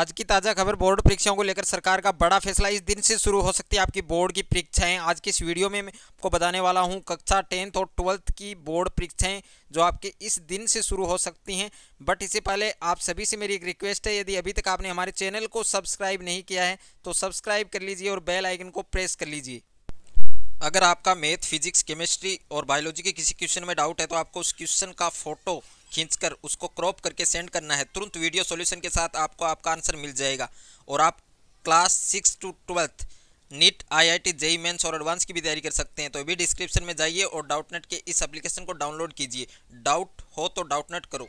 आज की ताज़ा खबर बोर्ड परीक्षाओं को लेकर सरकार का बड़ा फैसला इस दिन से शुरू हो सकती है आपकी बोर्ड की परीक्षाएं आज की इस वीडियो में मैं आपको बताने वाला हूं कक्षा टेंथ और ट्वेल्थ की बोर्ड परीक्षाएं जो आपके इस दिन से शुरू हो सकती हैं बट इससे पहले आप सभी से मेरी एक रिक्वेस्ट है यदि अभी तक आपने हमारे चैनल को सब्सक्राइब नहीं किया है तो सब्सक्राइब कर लीजिए और बेल आइकन को प्रेस कर लीजिए अगर आपका मैथ फिजिक्स केमिस्ट्री और बायोलॉजी के किसी क्वेश्चन में डाउट है तो आपको उस क्वेश्चन का फोटो खींचकर उसको क्रॉप करके सेंड करना है तुरंत वीडियो सॉल्यूशन के साथ आपको आपका आंसर मिल जाएगा और आप class six to twelfth NEET IIT JEE mains और एडवांस की भी तैयारी कर सकते हैं तो अभी डिस्क्रिप्शन में जाइए और डाउटनेट के इस एप्लीकेशन को डाउनलोड कीजिए डाउट हो तो डाउटनेट करो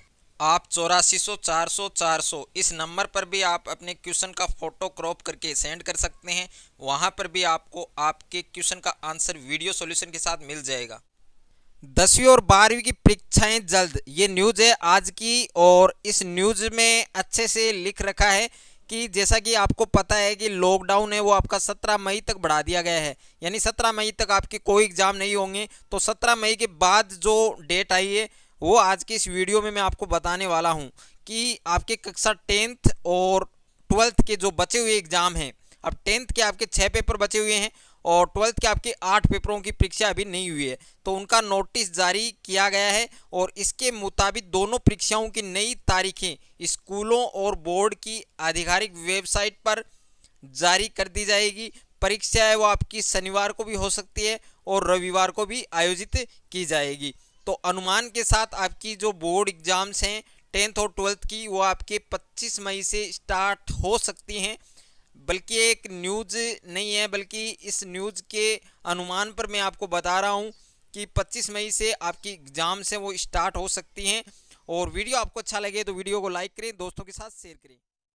आप चौरासी सौ चार सौ चार सौ इस नंबर पर भी आप अपने क्वेश्चन का फोटो क्रॉप करके सेंड कर सकते हैं वहाँ पर भी आपको आपके क्वेश्चन का आंसर वीडियो सॉल्यूशन के साथ मिल जाएगा दसवीं और बारहवीं की परीक्षाएं जल्द ये न्यूज़ है आज की और इस न्यूज़ में अच्छे से लिख रखा है कि जैसा कि आपको पता है कि लॉकडाउन है वो आपका सत्रह मई तक बढ़ा दिया गया है यानी सत्रह मई तक आपके कोई एग्ज़ाम नहीं होंगे तो सत्रह मई के बाद जो डेट आई है वो आज की इस वीडियो में मैं आपको बताने वाला हूँ कि आपके कक्षा टेंथ और ट्वेल्थ के जो बचे हुए एग्ज़ाम हैं अब टेंथ के आपके छः पेपर बचे हुए हैं और ट्वेल्थ के आपके आठ पेपरों की परीक्षा अभी नहीं हुई है तो उनका नोटिस जारी किया गया है और इसके मुताबिक दोनों परीक्षाओं की नई तारीखें स्कूलों और बोर्ड की आधिकारिक वेबसाइट पर जारी कर दी जाएगी परीक्षा है वो आपकी शनिवार को भी हो सकती है और रविवार को भी आयोजित की जाएगी तो अनुमान के साथ आपकी जो बोर्ड एग्ज़ाम्स हैं टेंथ और ट्वेल्थ की वो आपके 25 मई से स्टार्ट हो सकती हैं बल्कि एक न्यूज़ नहीं है बल्कि इस न्यूज़ के अनुमान पर मैं आपको बता रहा हूँ कि 25 मई से आपकी एग्ज़ाम्स हैं वो स्टार्ट हो सकती हैं और वीडियो आपको अच्छा लगे तो वीडियो को लाइक करें दोस्तों के साथ शेयर करें